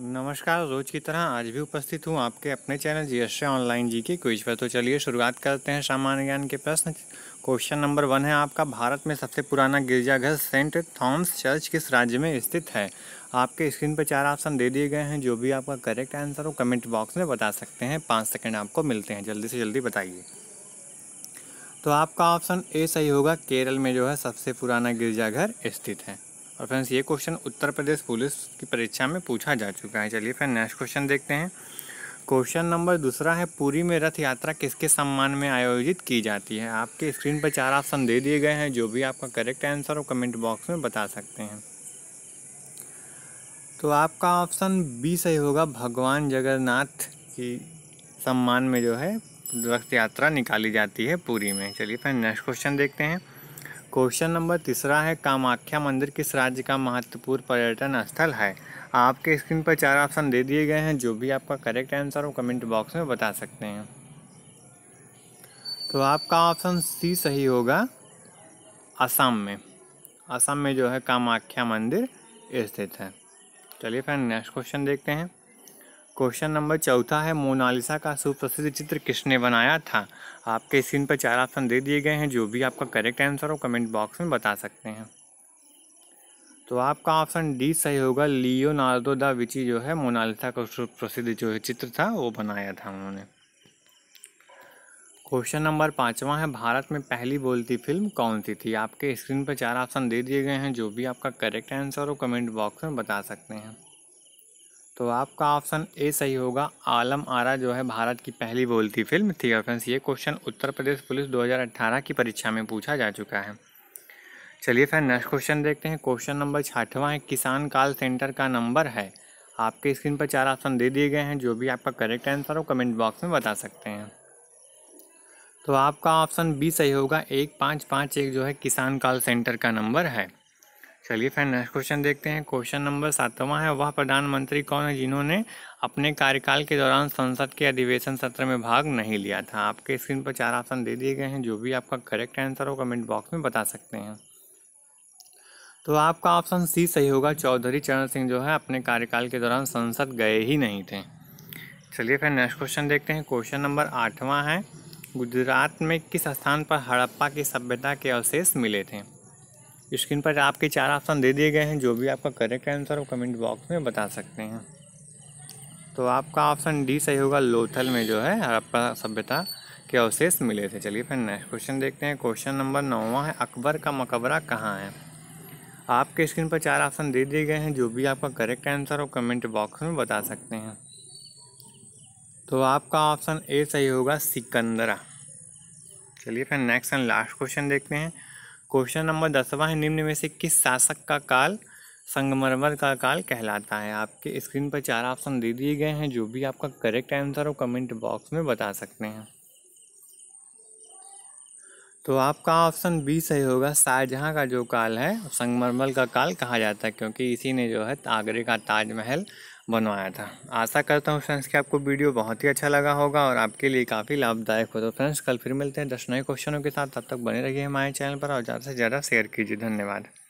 नमस्कार रोज की तरह आज भी उपस्थित हूँ आपके अपने channel G S online G K quiz पर तो चलिए शुरुआत करते हैं सामान्य ज्ञान के प्रश्न क्वेश्चन नंबर वन है आपका भारत में सबसे पुराना गिरजाघर सेंट थॉम्स चर्च किस राज्य में स्थित है आपके स्क्रीन पर चार ऑप्शन दे दिए गए हैं जो भी आपका करेक्ट आंसर हो कमेंट बॉक्स में बता सकते हैं पाँच सेकेंड आपको मिलते हैं जल्दी से जल्दी बताइए तो आपका ऑप्शन ए सही होगा केरल में जो है सबसे पुराना गिरजाघर स्थित है और फ्रेंड्स ये क्वेश्चन उत्तर प्रदेश पुलिस की परीक्षा में पूछा जा चुका है चलिए फिर नेक्स्ट क्वेश्चन देखते हैं क्वेश्चन नंबर दूसरा है पूरी में रथ यात्रा किसके सम्मान में आयोजित की जाती है आपके स्क्रीन पर चार ऑप्शन दे दिए गए हैं जो भी आपका करेक्ट आंसर हो कमेंट बॉक्स में बता सकते हैं तो आपका ऑप्शन बी सही होगा भगवान जगन्नाथ की सम्मान में जो है रथ यात्रा निकाली जाती है पूरी में चलिए फिर नेक्स्ट क्वेश्चन देखते हैं क्वेश्चन नंबर तीसरा है कामाख्या मंदिर किस राज्य का महत्वपूर्ण पर्यटन स्थल है आपके स्क्रीन पर चार ऑप्शन दे दिए गए हैं जो भी आपका करेक्ट आंसर हो कमेंट बॉक्स में बता सकते हैं तो आपका ऑप्शन सी सही होगा असम में असम में जो है कामाख्या मंदिर स्थित है चलिए फिर नेक्स्ट क्वेश्चन देखते हैं क्वेश्चन नंबर चौथा है मोनालिसा का सुप्रसिद्ध चित्र किसने बनाया था आपके स्क्रीन पर चार ऑप्शन दे दिए गए हैं जो भी आपका करेक्ट आंसर हो कमेंट बॉक्स में बता सकते हैं तो आपका ऑप्शन डी सही होगा लियोनार्डो दा विची जो है मोनालिसा का सुप्रसिद्ध जो है चित्र था वो बनाया था उन्होंने क्वेश्चन नंबर पाँचवा है भारत में पहली बोलती फिल्म कौन सी थी आपके स्क्रीन पर चार ऑप्शन दे दिए गए हैं जो भी आपका करेक्ट आंसर हो कमेंट बॉक्स में बता सकते हैं तो आपका ऑप्शन ए सही होगा आलम आरा जो है भारत की पहली बोलती फिल्म थी फ्रेंड्स ये क्वेश्चन उत्तर प्रदेश पुलिस 2018 की परीक्षा में पूछा जा चुका है चलिए फ्रेंड नेक्स्ट क्वेश्चन देखते हैं क्वेश्चन नंबर छठवां है किसान कॉल सेंटर का नंबर है आपके स्क्रीन पर चार ऑप्शन दे दिए गए हैं जो भी आपका करेक्ट आंसर हो कमेंट बॉक्स में बता सकते हैं तो आपका ऑप्शन बी सही होगा एक पाँच पाँच एक जो है किसान कॉल सेंटर का नंबर है चलिए फिर नेक्स्ट क्वेश्चन देखते हैं क्वेश्चन नंबर सातवां है वह प्रधानमंत्री कौन है जिन्होंने अपने कार्यकाल के दौरान संसद के अधिवेशन सत्र में भाग नहीं लिया था आपके स्क्रीन पर चार ऑप्शन दे दिए गए हैं जो भी आपका करेक्ट आंसर हो कमेंट बॉक्स में बता सकते हैं तो आपका ऑप्शन सी सही होगा चौधरी चरण सिंह जो है अपने कार्यकाल के दौरान संसद गए ही नहीं थे चलिए फिर नेक्स्ट क्वेश्चन देखते हैं क्वेश्चन नंबर आठवां है गुजरात में किस स्थान पर हड़प्पा की सभ्यता के अवशेष मिले थे स्क्रीन पर आपके चार ऑप्शन दे दिए गए हैं जो भी आपका करेक्ट आंसर वो कमेंट बॉक्स में बता सकते हैं तो आपका ऑप्शन डी सही होगा लोथल में जो है हड़प्पा सभ्यता के अवशेष मिले थे चलिए फिर नेक्स्ट क्वेश्चन देखते हैं क्वेश्चन नंबर नौवा है अकबर का मकबरा कहाँ है आपके स्क्रीन पर चार ऑप्शन दे दिए गए हैं जो भी आपका करेक्ट आंसर हो कमेंट बॉक्स में बता सकते हैं तो आपका ऑप्शन ए सही होगा सिकंदरा चलिए फिर नेक्स्ट एंड लास्ट क्वेश्चन देखते हैं क्वेश्चन नंबर दसवा है निम्न में से किस शासक का काल संगमरमर का काल कहलाता है आपके स्क्रीन पर चार ऑप्शन दे दिए गए हैं जो भी आपका करेक्ट आंसर हो कमेंट बॉक्स में बता सकते हैं तो आपका ऑप्शन बी सही होगा शाहजहाँ का जो काल है संगमरमर का काल कहा जाता है क्योंकि इसी ने जो है आगरे का ताजमहल बनवाया था आशा करता हूँ फ्रेंड्स कि आपको वीडियो बहुत ही अच्छा लगा होगा और आपके लिए काफ़ी लाभदायक हो तो फ्रेंड्स कल फिर मिलते हैं दस नए क्वेश्चनों के साथ तब तक बने रहिए हमारे चैनल पर और ज़्यादा से ज़्यादा शेयर कीजिए धन्यवाद